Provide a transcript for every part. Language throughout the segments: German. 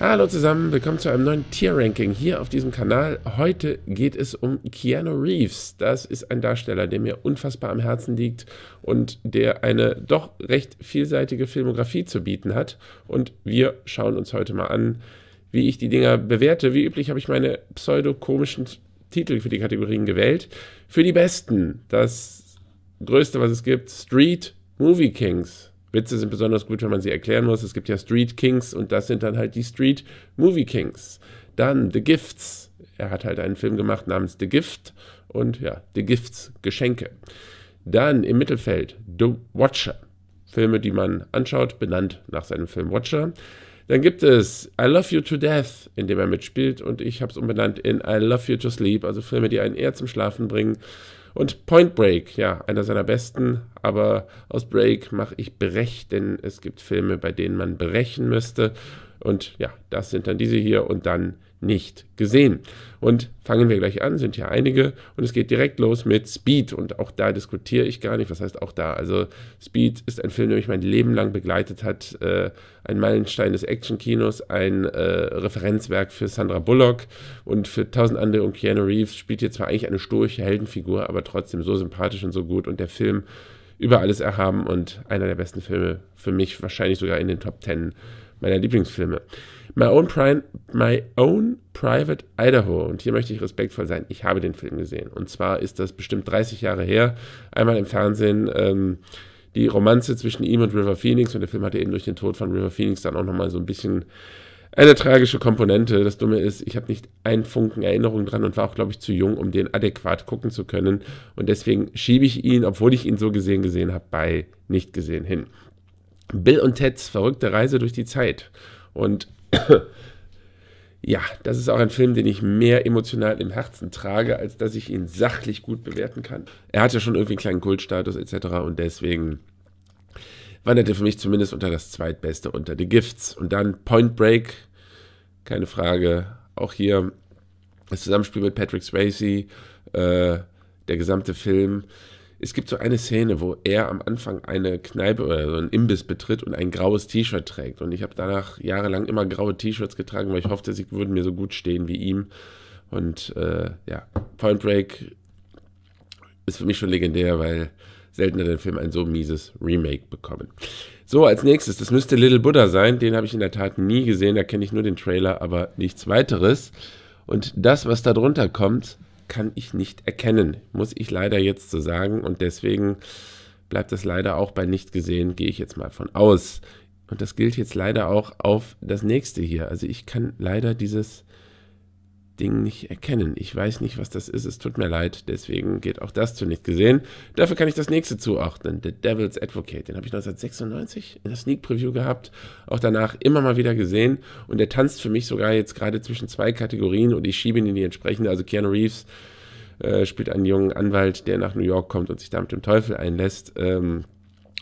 Hallo zusammen, willkommen zu einem neuen Tier-Ranking hier auf diesem Kanal. Heute geht es um Keanu Reeves. Das ist ein Darsteller, der mir unfassbar am Herzen liegt und der eine doch recht vielseitige Filmografie zu bieten hat. Und wir schauen uns heute mal an, wie ich die Dinger bewerte. Wie üblich habe ich meine pseudo-komischen Titel für die Kategorien gewählt. Für die besten, das größte, was es gibt, Street Movie Kings. Witze sind besonders gut, wenn man sie erklären muss. Es gibt ja Street Kings und das sind dann halt die Street Movie Kings. Dann The Gifts. Er hat halt einen Film gemacht namens The Gift und ja, The Gifts, Geschenke. Dann im Mittelfeld The Watcher. Filme, die man anschaut, benannt nach seinem Film Watcher. Dann gibt es I Love You to Death, in dem er mitspielt und ich habe es umbenannt in I Love You to Sleep, also Filme, die einen eher zum Schlafen bringen. Und Point Break, ja, einer seiner besten, aber aus Break mache ich Brech, denn es gibt Filme, bei denen man brechen müsste. Und ja, das sind dann diese hier und dann nicht gesehen. Und fangen wir gleich an, sind hier einige und es geht direkt los mit Speed und auch da diskutiere ich gar nicht, was heißt auch da. Also Speed ist ein Film, der mich mein Leben lang begleitet hat, äh, ein Meilenstein des Actionkinos, ein äh, Referenzwerk für Sandra Bullock und für tausend andere und Keanu Reeves spielt hier zwar eigentlich eine stoische Heldenfigur, aber trotzdem so sympathisch und so gut und der Film über alles erhaben und einer der besten Filme für mich, wahrscheinlich sogar in den Top Ten meiner Lieblingsfilme. My Own, My Own Private Idaho. Und hier möchte ich respektvoll sein. Ich habe den Film gesehen. Und zwar ist das bestimmt 30 Jahre her. Einmal im Fernsehen. Ähm, die Romanze zwischen ihm und River Phoenix. Und der Film hatte eben durch den Tod von River Phoenix dann auch nochmal so ein bisschen eine tragische Komponente. Das Dumme ist, ich habe nicht einen Funken Erinnerung dran und war auch, glaube ich, zu jung, um den adäquat gucken zu können. Und deswegen schiebe ich ihn, obwohl ich ihn so gesehen gesehen habe, bei nicht gesehen hin. Bill und Ted's verrückte Reise durch die Zeit. Und ja, das ist auch ein Film, den ich mehr emotional im Herzen trage, als dass ich ihn sachlich gut bewerten kann. Er hat ja schon irgendwie einen kleinen Kultstatus etc. und deswegen wandert er für mich zumindest unter das zweitbeste unter The Gifts. Und dann Point Break, keine Frage. Auch hier das Zusammenspiel mit Patrick Swayze, äh, der gesamte Film es gibt so eine Szene, wo er am Anfang eine Kneipe oder so einen Imbiss betritt und ein graues T-Shirt trägt. Und ich habe danach jahrelang immer graue T-Shirts getragen, weil ich hoffte, sie würden mir so gut stehen wie ihm. Und äh, ja, Point Break ist für mich schon legendär, weil seltener den Film ein so mieses Remake bekommen. So, als nächstes, das müsste Little Buddha sein. Den habe ich in der Tat nie gesehen, da kenne ich nur den Trailer, aber nichts weiteres. Und das, was da drunter kommt, kann ich nicht erkennen, muss ich leider jetzt so sagen. Und deswegen bleibt es leider auch bei nicht gesehen, gehe ich jetzt mal von aus. Und das gilt jetzt leider auch auf das nächste hier. Also ich kann leider dieses Ding nicht erkennen. Ich weiß nicht, was das ist. Es tut mir leid. Deswegen geht auch das zu nicht gesehen. Dafür kann ich das nächste zuordnen. The Devil's Advocate. Den habe ich 1996 in der Sneak Preview gehabt. Auch danach immer mal wieder gesehen. Und der tanzt für mich sogar jetzt gerade zwischen zwei Kategorien und ich schiebe ihn in die entsprechende. Also Keanu Reeves äh, spielt einen jungen Anwalt, der nach New York kommt und sich da mit dem Teufel einlässt. Ähm,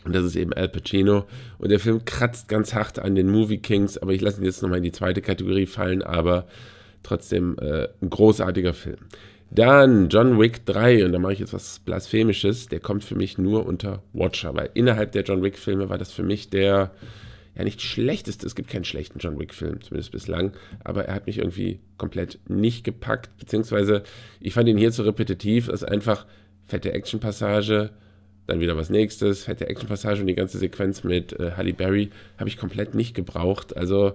und das ist eben Al Pacino. Und der Film kratzt ganz hart an den Movie Kings. Aber ich lasse ihn jetzt nochmal in die zweite Kategorie fallen. Aber Trotzdem äh, ein großartiger Film. Dann John Wick 3, und da mache ich jetzt was Blasphemisches, der kommt für mich nur unter Watcher, weil innerhalb der John Wick-Filme war das für mich der, ja nicht schlechteste, es gibt keinen schlechten John Wick-Film, zumindest bislang, aber er hat mich irgendwie komplett nicht gepackt, beziehungsweise ich fand ihn hier zu repetitiv, es ist einfach fette Action-Passage, dann wieder was nächstes, fette Action-Passage und die ganze Sequenz mit äh, Halle Berry habe ich komplett nicht gebraucht, also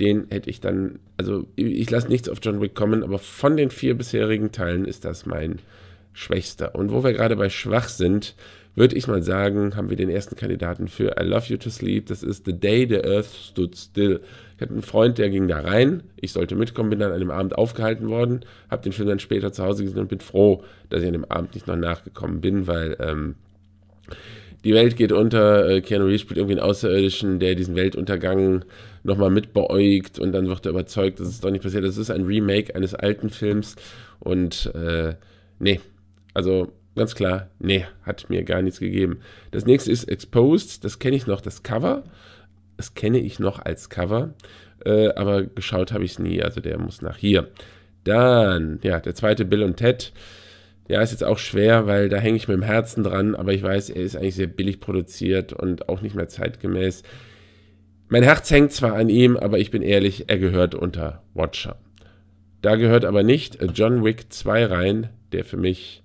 den hätte ich dann, also ich lasse nichts auf John Wick kommen, aber von den vier bisherigen Teilen ist das mein schwächster. Und wo wir gerade bei schwach sind, würde ich mal sagen, haben wir den ersten Kandidaten für I Love You to Sleep. Das ist The Day the Earth Stood Still. Ich hatte einen Freund, der ging da rein. Ich sollte mitkommen, bin dann an einem Abend aufgehalten worden, habe den Film dann später zu Hause gesehen und bin froh, dass ich an dem Abend nicht noch nachgekommen bin, weil ähm, die Welt geht unter, äh, Keanu Reeves spielt irgendwie einen Außerirdischen, der diesen Weltuntergang nochmal mitbeäugt und dann wird er überzeugt, dass es doch nicht passiert. Das ist ein Remake eines alten Films und äh, nee, also ganz klar, nee, hat mir gar nichts gegeben. Das nächste ist Exposed, das kenne ich noch, das Cover, das kenne ich noch als Cover, äh, aber geschaut habe ich es nie, also der muss nach hier. Dann, ja, der zweite Bill und Ted. Ja, ist jetzt auch schwer, weil da hänge ich mit dem Herzen dran, aber ich weiß, er ist eigentlich sehr billig produziert und auch nicht mehr zeitgemäß. Mein Herz hängt zwar an ihm, aber ich bin ehrlich, er gehört unter Watcher. Da gehört aber nicht John Wick 2 rein, der für mich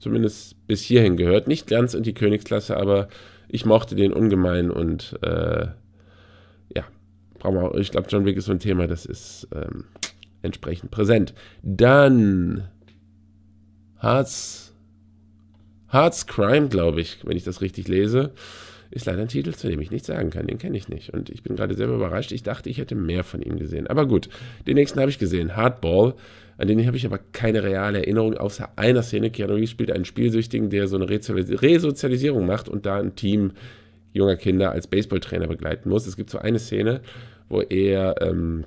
zumindest bis hierhin gehört. Nicht ganz in die Königsklasse, aber ich mochte den ungemein und äh, ja, ich glaube, John Wick ist so ein Thema, das ist ähm, entsprechend präsent. Dann Hearts, Hearts Crime, glaube ich, wenn ich das richtig lese, ist leider ein Titel, zu dem ich nichts sagen kann. Den kenne ich nicht. Und ich bin gerade selber überrascht. Ich dachte, ich hätte mehr von ihm gesehen. Aber gut, den nächsten habe ich gesehen, Hardball. An den habe ich aber keine reale Erinnerung, außer einer Szene. Keanu Reeves spielt einen Spielsüchtigen, der so eine Resozialisierung macht und da ein Team junger Kinder als Baseballtrainer begleiten muss. Es gibt so eine Szene, wo er ähm,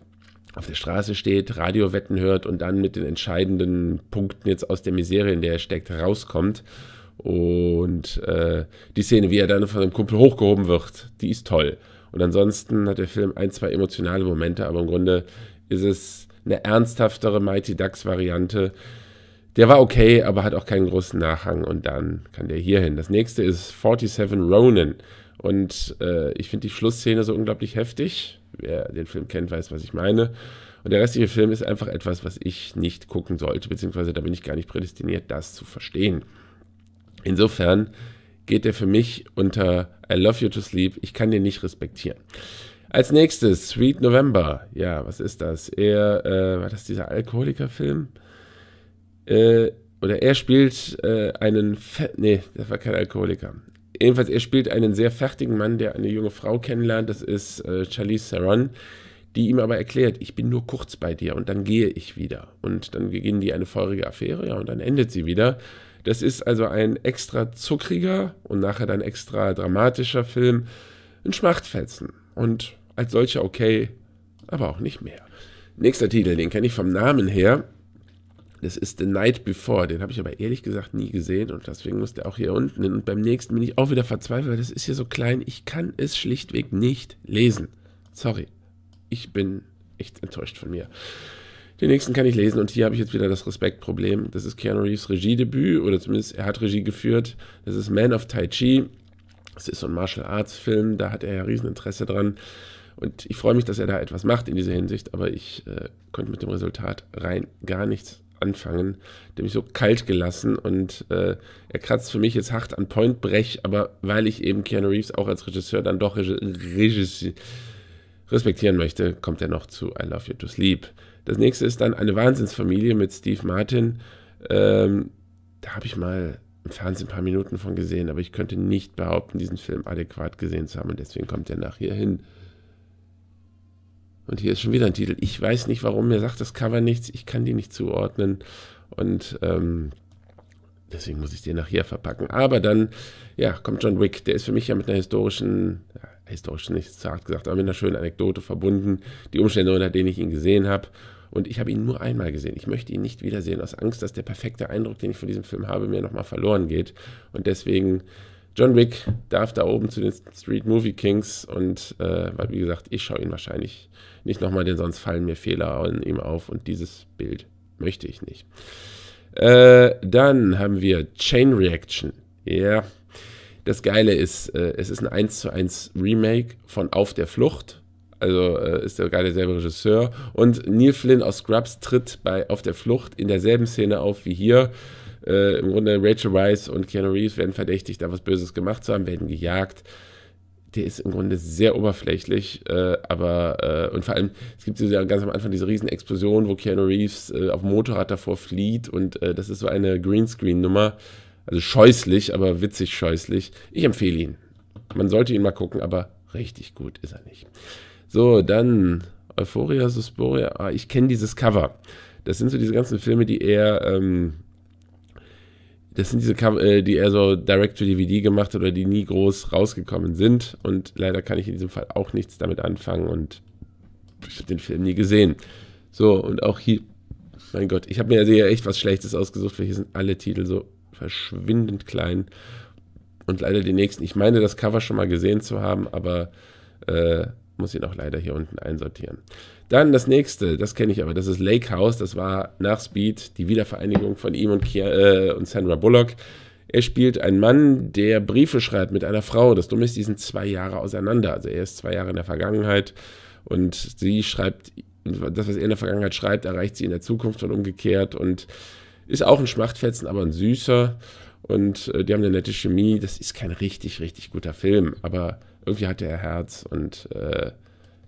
auf der Straße steht, Radiowetten hört und dann mit den entscheidenden Punkten jetzt aus der Misere, in der er steckt, rauskommt. Und äh, die Szene, wie er dann von einem Kumpel hochgehoben wird, die ist toll. Und ansonsten hat der Film ein, zwei emotionale Momente, aber im Grunde ist es eine ernsthaftere Mighty Ducks-Variante. Der war okay, aber hat auch keinen großen Nachhang und dann kann der hier hin. Das nächste ist 47 Ronin. Und äh, ich finde die Schlussszene so unglaublich heftig wer den Film kennt, weiß, was ich meine. Und der restliche Film ist einfach etwas, was ich nicht gucken sollte, beziehungsweise da bin ich gar nicht prädestiniert, das zu verstehen. Insofern geht er für mich unter I Love You to Sleep. Ich kann den nicht respektieren. Als nächstes, Sweet November. Ja, was ist das? Er, äh, war das dieser Alkoholikerfilm? Äh, oder er spielt äh, einen, Fe nee, das war kein Alkoholiker. Jedenfalls, er spielt einen sehr fertigen Mann, der eine junge Frau kennenlernt. Das ist äh, Charlize Theron, die ihm aber erklärt, ich bin nur kurz bei dir und dann gehe ich wieder. Und dann beginnen die eine feurige Affäre, ja, und dann endet sie wieder. Das ist also ein extra zuckriger und nachher dann extra dramatischer Film. Ein Schmachtfetzen. Und als solcher okay, aber auch nicht mehr. Nächster Titel, den kenne ich vom Namen her. Das ist The Night Before. Den habe ich aber ehrlich gesagt nie gesehen und deswegen muss der auch hier unten hin. Und beim nächsten bin ich auch wieder verzweifelt, weil das ist hier so klein. Ich kann es schlichtweg nicht lesen. Sorry. Ich bin echt enttäuscht von mir. Den nächsten kann ich lesen und hier habe ich jetzt wieder das Respektproblem. Das ist Keanu Reeves Regiedebüt oder zumindest er hat Regie geführt. Das ist Man of Tai Chi. Das ist so ein Martial Arts Film, da hat er ja Rieseninteresse dran. Und ich freue mich, dass er da etwas macht in dieser Hinsicht, aber ich äh, konnte mit dem Resultat rein gar nichts anfangen. Der mich so kalt gelassen und äh, er kratzt für mich jetzt hart an Point Brech, aber weil ich eben Keanu Reeves auch als Regisseur dann doch Regisseur respektieren möchte, kommt er noch zu I Love You to Sleep. Das nächste ist dann eine Wahnsinnsfamilie mit Steve Martin. Ähm, da habe ich mal im Fernsehen ein paar Minuten von gesehen, aber ich könnte nicht behaupten, diesen Film adäquat gesehen zu haben und deswegen kommt er nach hier hin. Und hier ist schon wieder ein Titel. Ich weiß nicht, warum mir sagt das Cover nichts. Ich kann die nicht zuordnen. Und ähm, deswegen muss ich den nachher verpacken. Aber dann, ja, kommt John Wick. Der ist für mich ja mit einer historischen, ja, historisch nicht zart gesagt, aber mit einer schönen Anekdote verbunden. Die Umstände, unter denen ich ihn gesehen habe. Und ich habe ihn nur einmal gesehen. Ich möchte ihn nicht wiedersehen, aus Angst, dass der perfekte Eindruck, den ich von diesem Film habe, mir nochmal verloren geht. Und deswegen John Wick darf da oben zu den Street Movie Kings und äh, weil wie gesagt, ich schaue ihn wahrscheinlich nicht nochmal, denn sonst fallen mir Fehler an ihm auf und dieses Bild möchte ich nicht. Äh, dann haben wir Chain Reaction. Ja. Yeah. Das Geile ist, äh, es ist ein 1 zu 1 Remake von Auf der Flucht. Also äh, ist der geile selbe Regisseur. Und Neil Flynn aus Scrubs tritt bei Auf der Flucht in derselben Szene auf wie hier. Äh, Im Grunde Rachel Rice und Keanu Reeves werden verdächtigt, da was Böses gemacht zu haben, werden gejagt. Der ist im Grunde sehr oberflächlich, äh, aber äh, und vor allem, es gibt diese, ganz am Anfang diese riesen Explosion, wo Keanu Reeves äh, auf dem Motorrad davor flieht und äh, das ist so eine Greenscreen-Nummer. Also scheußlich, aber witzig scheußlich. Ich empfehle ihn. Man sollte ihn mal gucken, aber richtig gut ist er nicht. So, dann Euphoria, Susporia. Ah, ich kenne dieses Cover. Das sind so diese ganzen Filme, die eher ähm, das sind diese, Cover, äh, die er so Direct-to-DVD gemacht hat oder die nie groß rausgekommen sind. Und leider kann ich in diesem Fall auch nichts damit anfangen und ich habe den Film nie gesehen. So, und auch hier, mein Gott, ich habe mir also hier echt was Schlechtes ausgesucht, weil hier sind alle Titel so verschwindend klein. Und leider den nächsten, ich meine, das Cover schon mal gesehen zu haben, aber äh, muss ihn auch leider hier unten einsortieren. Dann das nächste, das kenne ich aber, das ist Lake House. Das war nach Speed die Wiedervereinigung von ihm und, Kia, äh, und Sandra Bullock. Er spielt einen Mann, der Briefe schreibt mit einer Frau. Das Dumme ist, die sind zwei Jahre auseinander. Also er ist zwei Jahre in der Vergangenheit und sie schreibt, das, was er in der Vergangenheit schreibt, erreicht sie in der Zukunft und umgekehrt. Und ist auch ein Schmachtfetzen, aber ein süßer. Und äh, die haben eine nette Chemie. Das ist kein richtig, richtig guter Film, aber irgendwie hat er Herz und äh,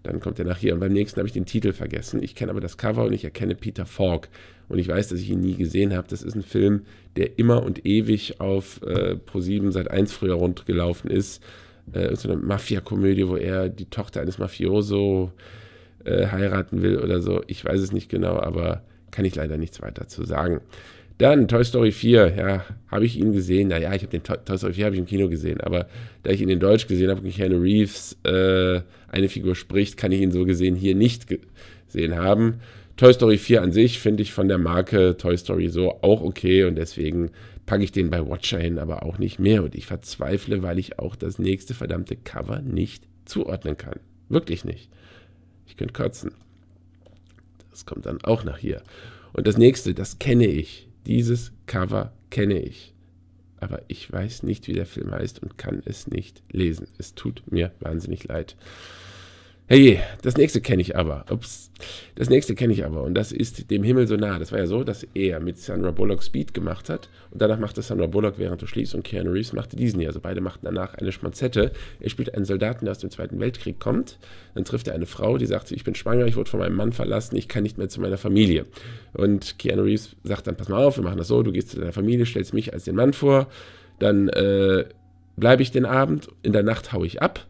dann kommt er nach hier. Und beim nächsten habe ich den Titel vergessen. Ich kenne aber das Cover und ich erkenne Peter Falk. Und ich weiß, dass ich ihn nie gesehen habe. Das ist ein Film, der immer und ewig auf äh, Pro7 seit 1 früher rundgelaufen ist. Äh, so eine Mafia-Komödie, wo er die Tochter eines Mafioso äh, heiraten will oder so. Ich weiß es nicht genau, aber kann ich leider nichts weiter zu sagen. Dann Toy Story 4, ja, habe ich ihn gesehen. Naja, ich habe den Toy, Toy Story 4 habe ich im Kino gesehen, aber da ich ihn in Deutsch gesehen habe und Keanu Reeves äh, eine Figur spricht, kann ich ihn so gesehen hier nicht gesehen haben. Toy Story 4 an sich finde ich von der Marke Toy Story so auch okay und deswegen packe ich den bei Watcher hin, aber auch nicht mehr. Und ich verzweifle, weil ich auch das nächste verdammte Cover nicht zuordnen kann. Wirklich nicht. Ich könnte kotzen. Das kommt dann auch nach hier. Und das nächste, das kenne ich. Dieses Cover kenne ich, aber ich weiß nicht, wie der Film heißt und kann es nicht lesen. Es tut mir wahnsinnig leid. Hey, das nächste kenne ich aber. Ups. Das nächste kenne ich aber. Und das ist dem Himmel so nah. Das war ja so, dass er mit Sandra Bullock Speed gemacht hat. Und danach machte Sandra Bullock während du schließt und Keanu Reeves machte diesen hier. Also beide machten danach eine Schmanzette. Er spielt einen Soldaten, der aus dem Zweiten Weltkrieg kommt. Dann trifft er eine Frau, die sagt, ich bin schwanger, ich wurde von meinem Mann verlassen, ich kann nicht mehr zu meiner Familie. Und Keanu Reeves sagt dann, pass mal auf, wir machen das so, du gehst zu deiner Familie, stellst mich als den Mann vor, dann äh, bleibe ich den Abend, in der Nacht haue ich ab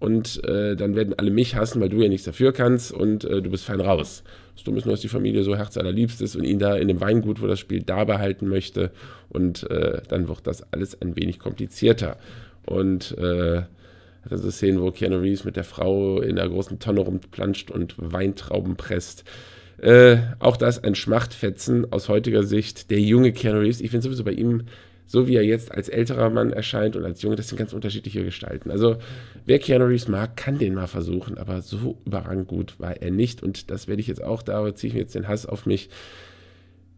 und äh, dann werden alle mich hassen, weil du ja nichts dafür kannst und äh, du bist fein raus. Das Dumme ist nur, dass die Familie so herzallerliebst ist und ihn da in dem Weingut, wo das Spiel da behalten möchte und äh, dann wird das alles ein wenig komplizierter. Und äh, das ist Szenen, wo Keanu Reeves mit der Frau in einer großen Tonne rumplanscht und Weintrauben presst. Äh, auch das ein Schmachtfetzen aus heutiger Sicht. Der junge Keanu Reeves, ich finde sowieso bei ihm so wie er jetzt als älterer Mann erscheint und als Junge, das sind ganz unterschiedliche Gestalten. Also wer Keanu Reeves mag, kann den mal versuchen, aber so überragend gut war er nicht. Und das werde ich jetzt auch, da ziehe ich mir jetzt den Hass auf mich.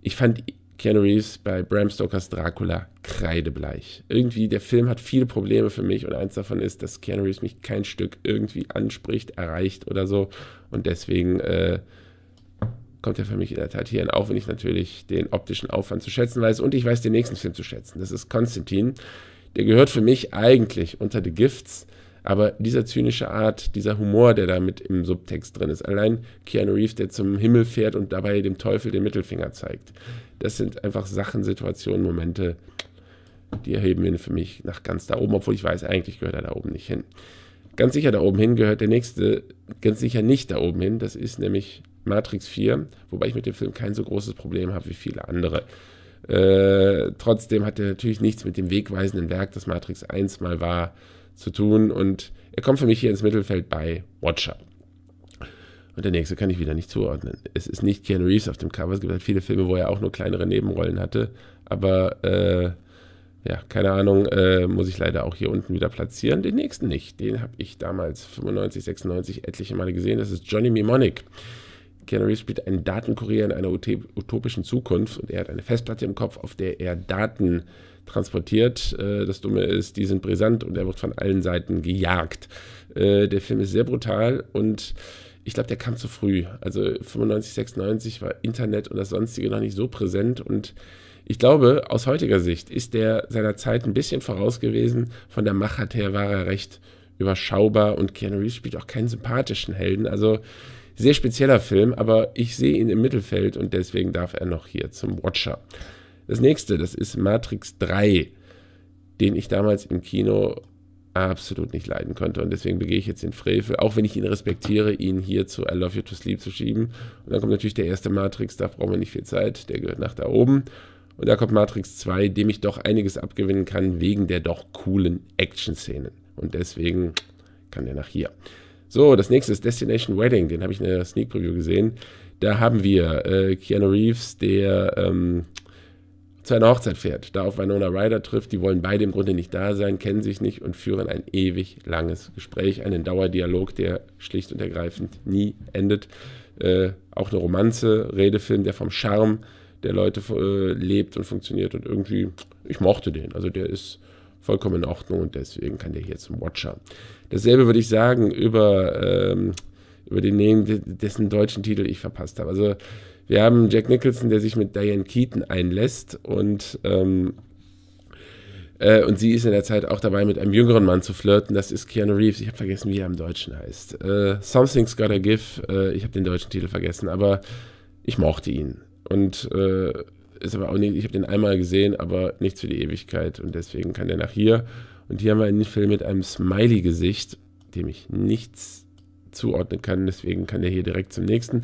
Ich fand Keanu Reeves bei Bram Stokers Dracula kreidebleich. Irgendwie, der Film hat viele Probleme für mich und eins davon ist, dass Keanu Reeves mich kein Stück irgendwie anspricht, erreicht oder so. Und deswegen äh, kommt er für mich in der Tat hier, hin, auch wenn ich natürlich den optischen Aufwand zu schätzen weiß und ich weiß den nächsten Film zu schätzen. Das ist Konstantin. Der gehört für mich eigentlich unter The Gifts, aber dieser zynische Art, dieser Humor, der da mit im Subtext drin ist, allein Keanu Reeves, der zum Himmel fährt und dabei dem Teufel den Mittelfinger zeigt, das sind einfach Sachen, Situationen, Momente, die erheben ihn für mich nach ganz da oben, obwohl ich weiß, eigentlich gehört er da oben nicht hin. Ganz sicher da oben hin gehört der nächste, ganz sicher nicht da oben hin, das ist nämlich Matrix 4, wobei ich mit dem Film kein so großes Problem habe wie viele andere. Äh, trotzdem hat er natürlich nichts mit dem wegweisenden Werk, das Matrix 1 mal war, zu tun und er kommt für mich hier ins Mittelfeld bei Watcher. Und der nächste kann ich wieder nicht zuordnen. Es ist nicht Keanu Reeves auf dem Cover. Es gibt halt viele Filme, wo er auch nur kleinere Nebenrollen hatte. Aber äh, ja, keine Ahnung, äh, muss ich leider auch hier unten wieder platzieren. Den nächsten nicht. Den habe ich damals 95, 96 etliche Male gesehen. Das ist Johnny Mnemonic. Keanu Reeves spielt einen Datenkurier in einer utopischen Zukunft und er hat eine Festplatte im Kopf, auf der er Daten transportiert. Äh, das Dumme ist, die sind brisant und er wird von allen Seiten gejagt. Äh, der Film ist sehr brutal und ich glaube, der kam zu früh. Also 95, 96 war Internet und das Sonstige noch nicht so präsent und ich glaube, aus heutiger Sicht ist der seiner Zeit ein bisschen voraus gewesen. Von der Machart her war er recht überschaubar und Keanu Reeves spielt auch keinen sympathischen Helden. Also sehr spezieller Film, aber ich sehe ihn im Mittelfeld und deswegen darf er noch hier zum Watcher. Das nächste, das ist Matrix 3, den ich damals im Kino absolut nicht leiden konnte. Und deswegen begehe ich jetzt den Frevel, auch wenn ich ihn respektiere, ihn hier zu I Love You to Sleep zu schieben. Und dann kommt natürlich der erste Matrix, da brauchen wir nicht viel Zeit, der gehört nach da oben. Und da kommt Matrix 2, dem ich doch einiges abgewinnen kann, wegen der doch coolen Action-Szenen. Und deswegen kann der nach hier. So, das nächste ist Destination Wedding. Den habe ich in der Sneak Preview gesehen. Da haben wir äh, Keanu Reeves, der ähm, zu einer Hochzeit fährt, da auf Winona Ryder trifft. Die wollen beide im Grunde nicht da sein, kennen sich nicht und führen ein ewig langes Gespräch, einen Dauerdialog, der schlicht und ergreifend nie endet. Äh, auch eine Romanze, Redefilm, der vom Charme der Leute äh, lebt und funktioniert. Und irgendwie, ich mochte den. Also der ist vollkommen in Ordnung und deswegen kann der hier zum Watcher. Dasselbe würde ich sagen über, ähm, über den Namen, dessen deutschen Titel ich verpasst habe. Also wir haben Jack Nicholson, der sich mit Diane Keaton einlässt und ähm, äh, und sie ist in der Zeit auch dabei, mit einem jüngeren Mann zu flirten. Das ist Keanu Reeves. Ich habe vergessen, wie er im Deutschen heißt. Äh, Something's Gotta Give. Äh, ich habe den deutschen Titel vergessen, aber ich mochte ihn. Und äh, ist aber auch nicht, ich habe den einmal gesehen, aber nichts für die Ewigkeit und deswegen kann der nach hier. Und hier haben wir einen Film mit einem Smiley-Gesicht, dem ich nichts zuordnen kann, deswegen kann der hier direkt zum nächsten.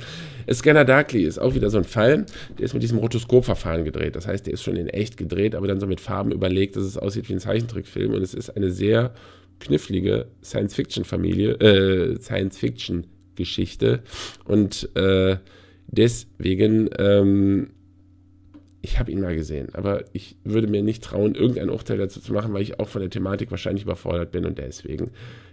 Scanner Darkly ist auch wieder so ein Fall, der ist mit diesem Rotoskopverfahren gedreht, das heißt, der ist schon in echt gedreht, aber dann so mit Farben überlegt, dass es aussieht wie ein Zeichentrickfilm und es ist eine sehr knifflige Science-Fiction-Familie, äh, Science-Fiction-Geschichte und äh, deswegen ähm, ich habe ihn mal gesehen, aber ich würde mir nicht trauen, irgendein Urteil dazu zu machen, weil ich auch von der Thematik wahrscheinlich überfordert bin und deswegen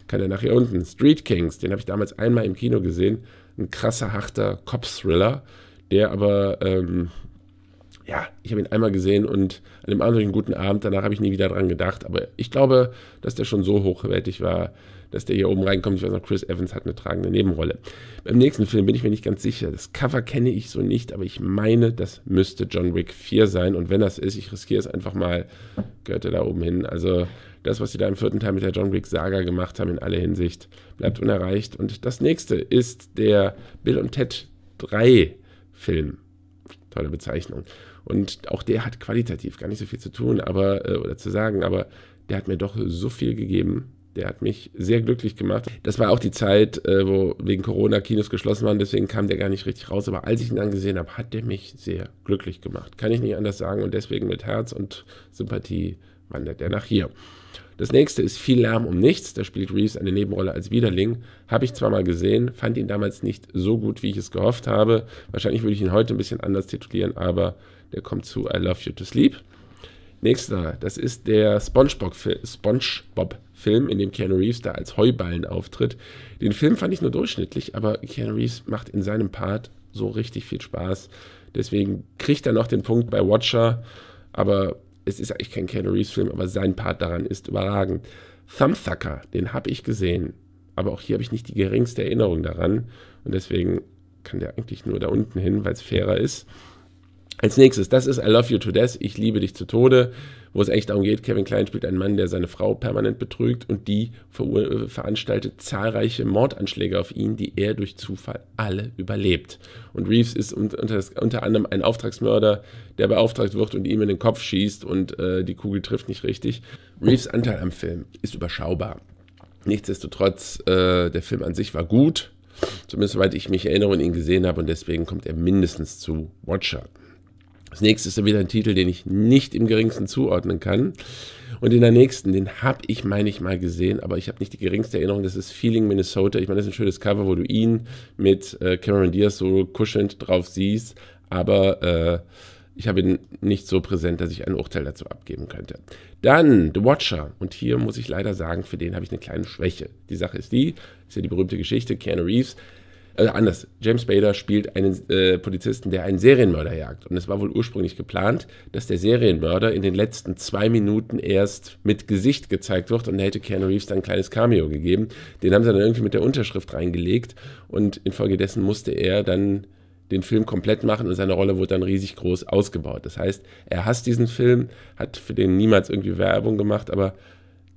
kann er nach hier unten. Street Kings, den habe ich damals einmal im Kino gesehen. Ein krasser, harter Cop-Thriller, der aber, ähm, ja, ich habe ihn einmal gesehen und an dem anderen guten Abend, danach habe ich nie wieder dran gedacht, aber ich glaube, dass der schon so hochwertig war, dass der hier oben reinkommt. Ich weiß noch, Chris Evans hat eine tragende Nebenrolle. Beim nächsten Film bin ich mir nicht ganz sicher. Das Cover kenne ich so nicht, aber ich meine, das müsste John Wick 4 sein. Und wenn das ist, ich riskiere es einfach mal, gehört er da oben hin. Also das, was sie da im vierten Teil mit der John Wick Saga gemacht haben, in aller Hinsicht, bleibt unerreicht. Und das nächste ist der Bill und Ted 3 Film. Tolle Bezeichnung. Und auch der hat qualitativ gar nicht so viel zu tun, aber, äh, oder zu sagen, aber der hat mir doch so viel gegeben. Der hat mich sehr glücklich gemacht. Das war auch die Zeit, äh, wo wegen Corona Kinos geschlossen waren, deswegen kam der gar nicht richtig raus. Aber als ich ihn angesehen habe, hat der mich sehr glücklich gemacht. Kann ich nicht anders sagen. Und deswegen mit Herz und Sympathie wandert er nach hier. Das nächste ist Viel Lärm um nichts. Da spielt Reeves eine Nebenrolle als Widerling. Habe ich zwar mal gesehen, fand ihn damals nicht so gut, wie ich es gehofft habe. Wahrscheinlich würde ich ihn heute ein bisschen anders titulieren, aber der kommt zu I Love You to Sleep. Nächster, das ist der SpongeBob-Film SpongeBob Film, in dem Keanu Reeves da als Heuballen auftritt. Den Film fand ich nur durchschnittlich, aber Keanu Reeves macht in seinem Part so richtig viel Spaß. Deswegen kriegt er noch den Punkt bei Watcher, aber es ist eigentlich kein Keanu Reeves-Film, aber sein Part daran ist überragend. Thumbsucker, den habe ich gesehen, aber auch hier habe ich nicht die geringste Erinnerung daran und deswegen kann der eigentlich nur da unten hin, weil es fairer ist. Als nächstes, das ist I Love You to Death, ich liebe dich zu Tode wo es echt darum geht, Kevin Klein spielt einen Mann, der seine Frau permanent betrügt und die ver äh, veranstaltet zahlreiche Mordanschläge auf ihn, die er durch Zufall alle überlebt. Und Reeves ist unter, unter anderem ein Auftragsmörder, der beauftragt wird und ihm in den Kopf schießt und äh, die Kugel trifft nicht richtig. Reeves Anteil am Film ist überschaubar. Nichtsdestotrotz, äh, der Film an sich war gut, zumindest soweit ich mich erinnere und ihn gesehen habe und deswegen kommt er mindestens zu Watcher. Das nächste ist dann wieder ein Titel, den ich nicht im geringsten zuordnen kann. Und in der nächsten, den habe ich, meine ich, mal gesehen, aber ich habe nicht die geringste Erinnerung, das ist Feeling Minnesota. Ich meine, das ist ein schönes Cover, wo du ihn mit äh, Cameron Diaz so kuschelnd drauf siehst, aber äh, ich habe ihn nicht so präsent, dass ich ein Urteil dazu abgeben könnte. Dann The Watcher. Und hier muss ich leider sagen, für den habe ich eine kleine Schwäche. Die Sache ist die, ist ja die berühmte Geschichte, Keanu Reeves also anders, James Bader spielt einen äh, Polizisten, der einen Serienmörder jagt. Und es war wohl ursprünglich geplant, dass der Serienmörder in den letzten zwei Minuten erst mit Gesicht gezeigt wird und da hätte Keanu Reeves dann ein kleines Cameo gegeben. Den haben sie dann irgendwie mit der Unterschrift reingelegt und infolgedessen musste er dann den Film komplett machen und seine Rolle wurde dann riesig groß ausgebaut. Das heißt, er hasst diesen Film, hat für den niemals irgendwie Werbung gemacht, aber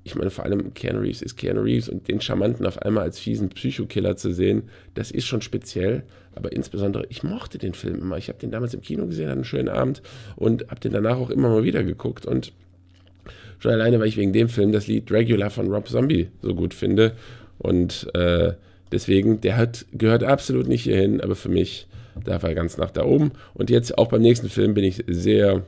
ich meine, vor allem Keanu Reeves ist Keanu Reeves und den Charmanten auf einmal als fiesen Psychokiller zu sehen, das ist schon speziell. Aber insbesondere, ich mochte den Film immer. Ich habe den damals im Kino gesehen, hatte einen schönen Abend und habe den danach auch immer mal wieder geguckt. Und schon alleine, weil ich wegen dem Film das Lied Regular von Rob Zombie so gut finde. Und äh, deswegen, der hat, gehört absolut nicht hierhin, aber für mich darf er ganz nach da oben. Und jetzt auch beim nächsten Film bin ich sehr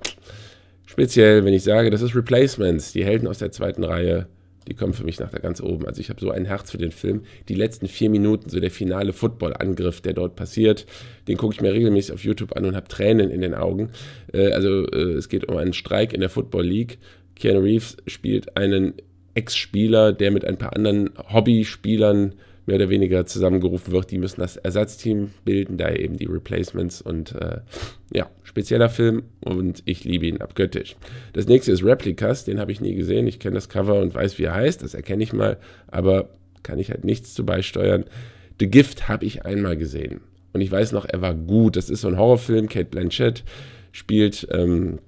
Speziell, wenn ich sage, das ist Replacements, die Helden aus der zweiten Reihe, die kommen für mich nach da ganz oben. Also ich habe so ein Herz für den Film. Die letzten vier Minuten, so der finale Football-Angriff, der dort passiert, den gucke ich mir regelmäßig auf YouTube an und habe Tränen in den Augen. Äh, also äh, es geht um einen Streik in der Football League. Keanu Reeves spielt einen Ex-Spieler, der mit ein paar anderen Hobbyspielern mehr oder weniger zusammengerufen wird. Die müssen das Ersatzteam bilden, daher eben die Replacements und äh, ja, spezieller Film und ich liebe ihn abgöttisch. Das nächste ist Replicas, den habe ich nie gesehen. Ich kenne das Cover und weiß, wie er heißt, das erkenne ich mal, aber kann ich halt nichts zu beisteuern. The Gift habe ich einmal gesehen und ich weiß noch, er war gut. Das ist so ein Horrorfilm, Kate Blanchett spielt. Ähm,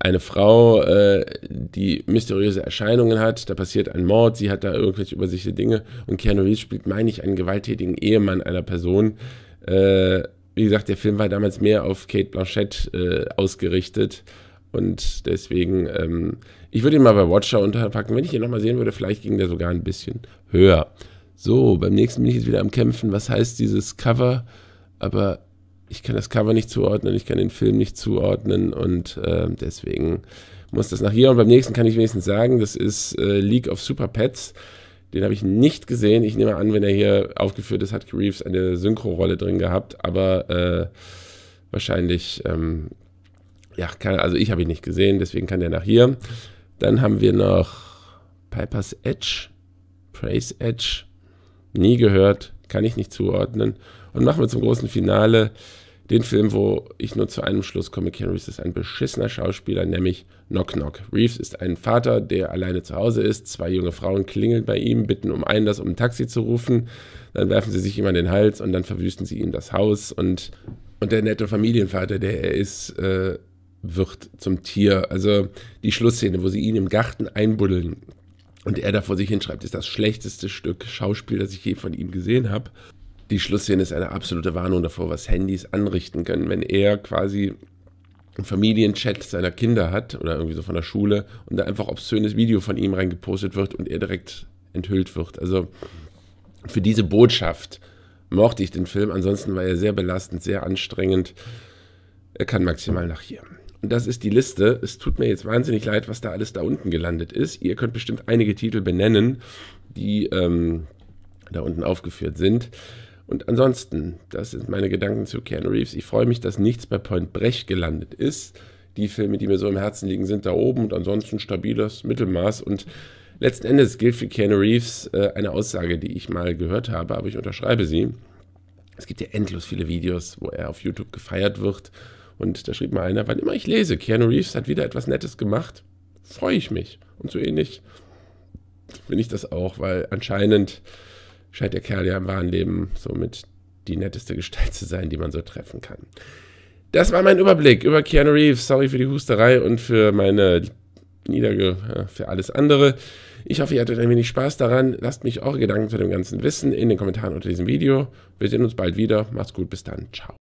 eine Frau, äh, die mysteriöse Erscheinungen hat, da passiert ein Mord, sie hat da irgendwelche übersichtliche Dinge und Keanu Reeves spielt, meine ich, einen gewalttätigen Ehemann einer Person. Äh, wie gesagt, der Film war damals mehr auf Kate Blanchett äh, ausgerichtet und deswegen, ähm, ich würde ihn mal bei Watcher unterpacken. Wenn ich ihn nochmal sehen würde, vielleicht ging der sogar ein bisschen höher. So, beim nächsten bin ich jetzt wieder am Kämpfen. Was heißt dieses Cover? Aber ich kann das Cover nicht zuordnen, ich kann den Film nicht zuordnen und äh, deswegen muss das nach hier. Und beim nächsten kann ich wenigstens sagen, das ist äh, League of Super Pets. Den habe ich nicht gesehen. Ich nehme an, wenn er hier aufgeführt ist, hat Reeves eine Synchro-Rolle drin gehabt, aber äh, wahrscheinlich, ähm, ja, kann, also ich habe ihn nicht gesehen, deswegen kann der nach hier. Dann haben wir noch Piper's Edge, Praise Edge, nie gehört, kann ich nicht zuordnen. Und machen wir zum großen Finale den Film, wo ich nur zu einem Schluss komme, Keanu Reeves ist ein beschissener Schauspieler, nämlich Knock Knock. Reeves ist ein Vater, der alleine zu Hause ist. Zwei junge Frauen klingeln bei ihm, bitten um Einlass, um ein Taxi zu rufen. Dann werfen sie sich ihm an den Hals und dann verwüsten sie ihm das Haus. Und, und der nette Familienvater, der er ist, äh, wird zum Tier. Also die Schlussszene, wo sie ihn im Garten einbuddeln und er da vor sich hinschreibt, ist das schlechteste Stück Schauspiel, das ich je von ihm gesehen habe die Schlussszene ist eine absolute Warnung davor, was Handys anrichten können, wenn er quasi einen Familienchat seiner Kinder hat oder irgendwie so von der Schule und da einfach obszönes Video von ihm reingepostet wird und er direkt enthüllt wird. Also für diese Botschaft mochte ich den Film. Ansonsten war er sehr belastend, sehr anstrengend. Er kann maximal nach hier. Und das ist die Liste. Es tut mir jetzt wahnsinnig leid, was da alles da unten gelandet ist. Ihr könnt bestimmt einige Titel benennen, die ähm, da unten aufgeführt sind. Und ansonsten, das sind meine Gedanken zu Keanu Reeves. Ich freue mich, dass nichts bei Point Brecht gelandet ist. Die Filme, die mir so im Herzen liegen, sind da oben und ansonsten stabiles Mittelmaß. Und letzten Endes gilt für Keanu Reeves äh, eine Aussage, die ich mal gehört habe, aber ich unterschreibe sie. Es gibt ja endlos viele Videos, wo er auf YouTube gefeiert wird. Und da schrieb mal einer, wann immer ich lese, Keanu Reeves hat wieder etwas Nettes gemacht, freue ich mich. Und so ähnlich bin ich das auch, weil anscheinend scheint der Kerl ja im wahren Leben somit die netteste Gestalt zu sein, die man so treffen kann. Das war mein Überblick über Keanu Reeves. Sorry für die Husterei und für meine Niederge ja, für alles andere. Ich hoffe, ihr hattet ein wenig Spaß daran. Lasst mich eure Gedanken zu dem Ganzen wissen in den Kommentaren unter diesem Video. Wir sehen uns bald wieder. Macht's gut, bis dann. Ciao.